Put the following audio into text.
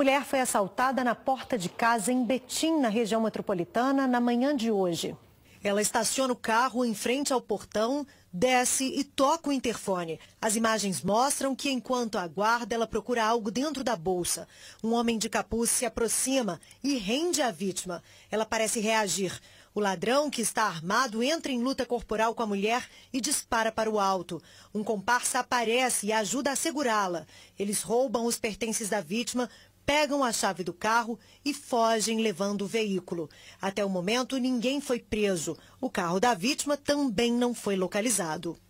Mulher foi assaltada na porta de casa em Betim, na região metropolitana, na manhã de hoje. Ela estaciona o carro em frente ao portão, desce e toca o interfone. As imagens mostram que, enquanto aguarda, ela procura algo dentro da bolsa. Um homem de capuz se aproxima e rende a vítima. Ela parece reagir. O ladrão, que está armado, entra em luta corporal com a mulher e dispara para o alto. Um comparsa aparece e ajuda a segurá-la. Eles roubam os pertences da vítima, pegam a chave do carro e fogem levando o veículo. Até o momento, ninguém foi preso. O carro da vítima também não foi localizado.